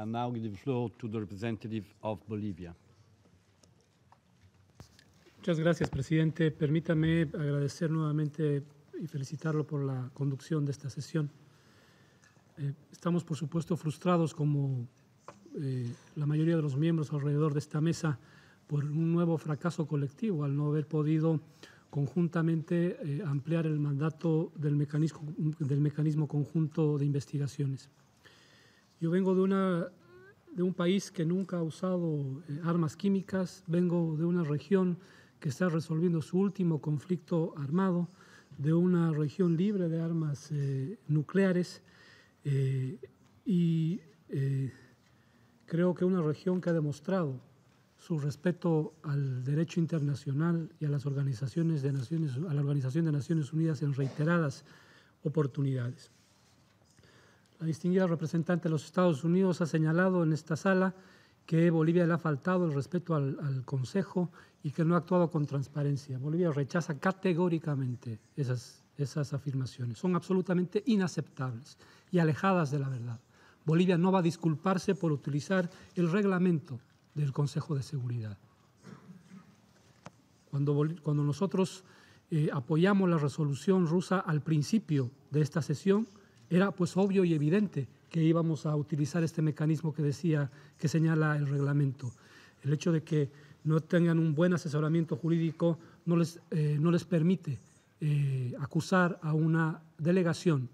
Y now le the floor to the representative of Bolivia. Muchas gracias, presidente. Permítame agradecer nuevamente y felicitarlo por la conducción de esta sesión. Eh, estamos, por supuesto, frustrados como eh, la mayoría de los miembros alrededor de esta mesa por un nuevo fracaso colectivo al no haber podido conjuntamente eh, ampliar el mandato del del mecanismo conjunto de investigaciones. Yo vengo de, un país que nunca ha usado eh, armas químicas, vengo de una región que está resolviendo su último conflicto armado, de una región libre de armas eh, nucleares eh, y creo que una región que ha demostrado su respeto al derecho internacional y a las organizaciones de Naciones, a la Organización de Naciones Unidas en reiteradas oportunidades. La distinguida representante de los Estados Unidos ha señalado en esta sala que Bolivia le ha faltado el respeto al, Consejo y que no ha actuado con transparencia. Bolivia rechaza categóricamente esas, esas afirmaciones. Son absolutamente inaceptables y alejadas de la verdad. Bolivia no va a disculparse por utilizar el reglamento del Consejo de Seguridad. Cuando, cuando nosotros eh, apoyamos la resolución rusa al principio de esta sesión, era pues obvio y evidente que íbamos a utilizar este mecanismo que decía, que señala el reglamento. El hecho de que no tengan un buen asesoramiento jurídico no les, eh, no les permite eh, acusar a una delegación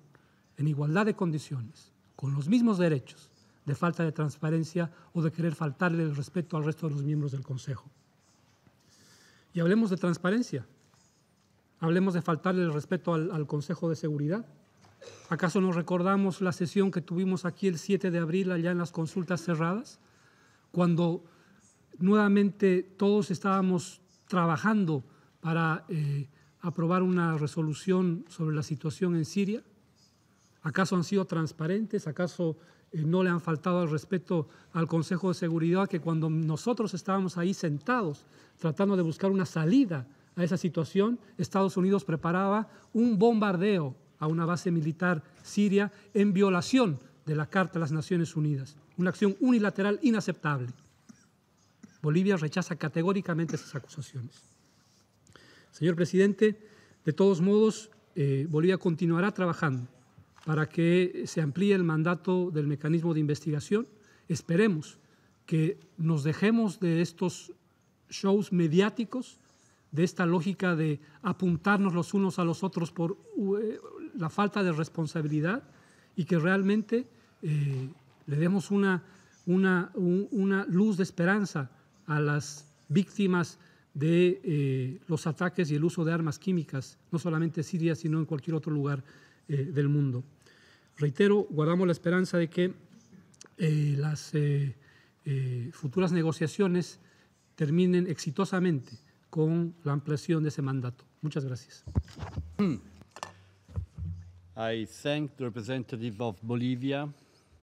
en igualdad de condiciones, con los mismos derechos, de falta de transparencia o de querer faltarle el respeto al resto de los miembros del Consejo. Y hablemos de transparencia, hablemos de faltarle el respeto al Consejo de Seguridad, ¿Acaso nos recordamos la sesión que tuvimos aquí el 7 de abril allá en las consultas cerradas? Cuando nuevamente todos estábamos trabajando para eh, aprobar una resolución sobre la situación en Siria? ¿Acaso han sido transparentes? ¿Acaso eh, no le han faltado al respeto al Consejo de Seguridad que cuando nosotros estábamos ahí sentados tratando de buscar una salida a esa situación, Estados Unidos preparaba un bombardeo a una base militar siria en violación de la Carta de las Naciones Unidas. Una acción unilateral inaceptable. Bolivia rechaza categóricamente esas acusaciones. Señor presidente, de todos modos, eh, Bolivia continuará trabajando para que se amplíe el mandato del mecanismo de investigación. Esperemos que nos dejemos de estos shows mediáticos, de esta lógica de apuntarnos los unos a los otros por eh, la falta de responsabilidad y que realmente eh, le demos una, una, luz de esperanza a las víctimas de eh, los ataques y el uso de armas químicas, no solamente en Siria, sino en cualquier otro lugar eh, del mundo. Reitero, guardamos la esperanza de que las futuras negociaciones terminen exitosamente con la ampliación de ese mandato. Muchas gracias. Mm. I thank the representative of Bolivia